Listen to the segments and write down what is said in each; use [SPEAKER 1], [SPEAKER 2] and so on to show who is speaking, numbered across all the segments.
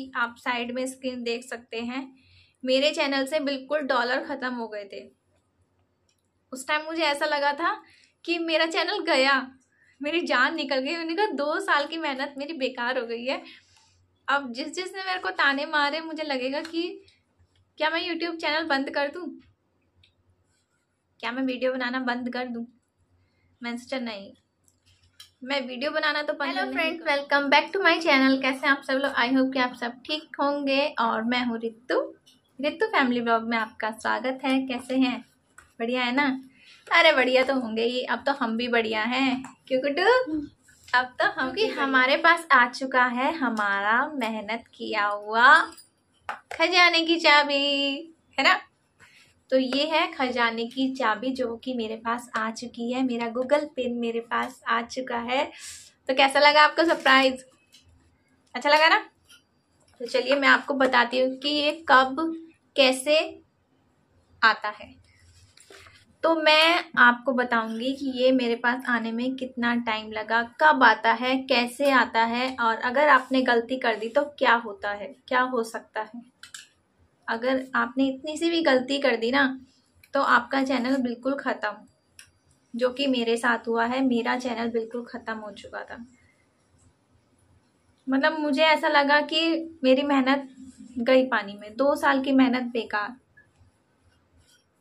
[SPEAKER 1] इसकी आप साइड में स्क्रीन देख सकते हैं मेरे चैनल से बिल्कुल डॉलर ख़त्म हो गए थे उस टाइम मुझे ऐसा लगा था कि मेरा चैनल गया मेरी जान निकल गई उन्होंने कहा दो साल की मेहनत मेरी बेकार हो गई है अब जिस जिसने मेरे को ताने मारे मुझे लगेगा कि क्या मैं यूट्यूब चैनल बंद कर दूँ क्या मैं वीडियो बनाना बंद कर दूँ मैं सोचा नहीं मैं वीडियो बनाना तो hello friends welcome back to my channel कैसे आप सब लोग आई होप कि आप सब ठीक होंगे और मैं हूँ रितु रितु फैमिली ब्लॉग में आपका स्वागत है कैसे हैं बढ़िया है ना अरे बढ़िया तो होंगे ही अब तो हम भी बढ़िया हैं क्यों अब तो हम भी हमारे पास आ चुका है हमारा मेहनत किया हुआ खजाने की चाबी है ना तो ये है खजाने की चाबी जो कि मेरे पास आ चुकी है मेरा गूगल पिन मेरे पास आ चुका है तो कैसा लगा आपको सरप्राइज अच्छा लगा ना तो चलिए मैं आपको बताती हूँ कि ये कब कैसे आता है तो मैं आपको बताऊंगी कि ये मेरे पास आने में कितना टाइम लगा कब आता है कैसे आता है और अगर आपने गलती कर दी तो क्या होता है क्या हो सकता है अगर आपने इतनी सी भी गलती कर दी ना तो आपका चैनल बिल्कुल ख़त्म जो कि मेरे साथ हुआ है मेरा चैनल बिल्कुल ख़त्म हो चुका था मतलब मुझे ऐसा लगा कि मेरी मेहनत गई पानी में दो साल की मेहनत बेकार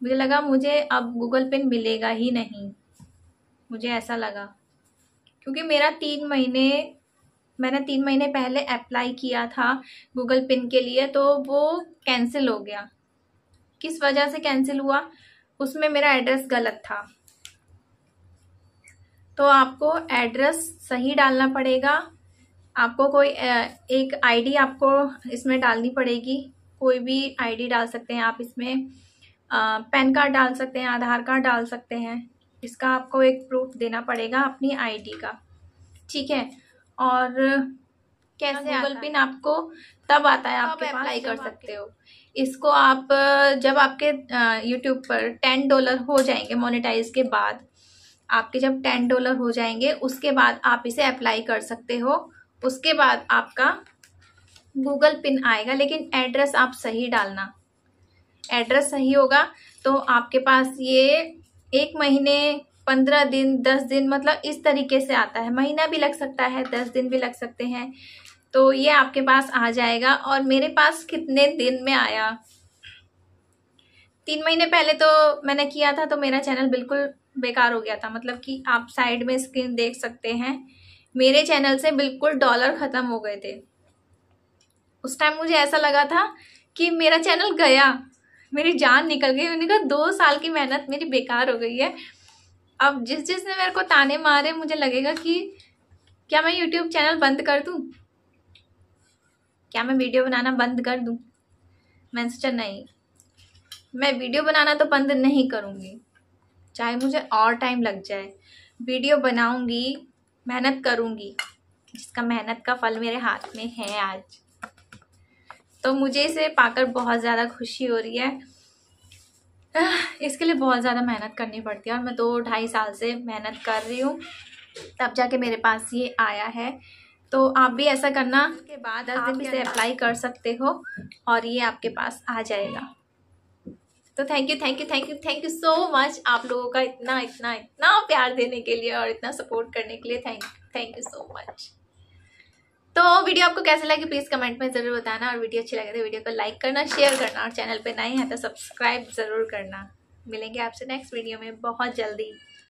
[SPEAKER 1] मुझे लगा मुझे अब गूगल पिन मिलेगा ही नहीं मुझे ऐसा लगा क्योंकि मेरा तीन महीने मैंने तीन महीने पहले अप्लाई किया था गूगल पिन के लिए तो वो कैंसिल हो गया किस वजह से कैंसिल हुआ उसमें मेरा एड्रेस गलत था तो आपको एड्रेस सही डालना पड़ेगा आपको कोई एक आईडी आपको इसमें डालनी पड़ेगी कोई भी आईडी डाल सकते हैं आप इसमें पैन कार्ड डाल सकते हैं आधार कार्ड डाल सकते हैं इसका आपको एक प्रूफ देना पड़ेगा अपनी आईडी का ठीक है और कैसे गूगल पिन आपको तब आता है आपके अप्लाई कर सकते हो इसको आप जब आपके यूट्यूब पर टेन डॉलर हो जाएंगे मोनेटाइज के बाद आपके जब टेन डॉलर हो जाएंगे उसके बाद आप इसे अप्लाई कर सकते हो उसके बाद आपका गूगल पिन आएगा लेकिन एड्रेस आप सही डालना एड्रेस सही होगा तो आपके पास ये एक महीने पंद्रह दिन दस दिन मतलब इस तरीके से आता है महीना भी लग सकता है दस दिन भी लग सकते हैं तो ये आपके पास आ जाएगा और मेरे पास कितने दिन में आया तीन महीने पहले तो मैंने किया था तो मेरा चैनल बिल्कुल बेकार हो गया था मतलब कि आप साइड में स्क्रीन देख सकते हैं मेरे चैनल से बिल्कुल डॉलर ख़त्म हो गए थे उस टाइम मुझे ऐसा लगा था कि मेरा चैनल गया मेरी जान निकल गई उन्होंने कहा दो साल की मेहनत मेरी बेकार हो गई है अब जिस जिसने मेरे को ताने मारे मुझे लगेगा कि क्या मैं यूट्यूब चैनल बंद कर दूँ क्या मैं वीडियो बनाना बंद कर दूँ मैंने सोचा नहीं मैं वीडियो बनाना तो बंद नहीं करूँगी चाहे मुझे और टाइम लग जाए वीडियो बनाऊँगी मेहनत करूँगी जिसका मेहनत का फल मेरे हाथ में है आज तो मुझे इसे पाकर बहुत ज़्यादा खुशी हो रही है इसके लिए बहुत ज़्यादा मेहनत करनी पड़ती है और मैं दो ढाई साल से मेहनत कर रही हूँ तब जाके मेरे पास ये आया है तो आप भी ऐसा करना के बाद दस दिन इसे अप्लाई कर सकते हो और ये आपके पास आ जाएगा तो thank you thank you thank you thank you so much आप लोगों का इतना इतना इतना प्यार देने के लिए और इतना सपोर्ट करने के लिए thank thank you so much तो वीडियो आपको कैसे लगे प्लीज़ कमेंट में ज़रूर बताना और वीडियो अच्छी लगे तो वीडियो को लाइक करना शेयर करना और चैनल पर नए हैं तो सब्सक्राइब ज़रूर करना मिलेंगे आपसे नेक्स्ट वीडियो में बहुत जल्दी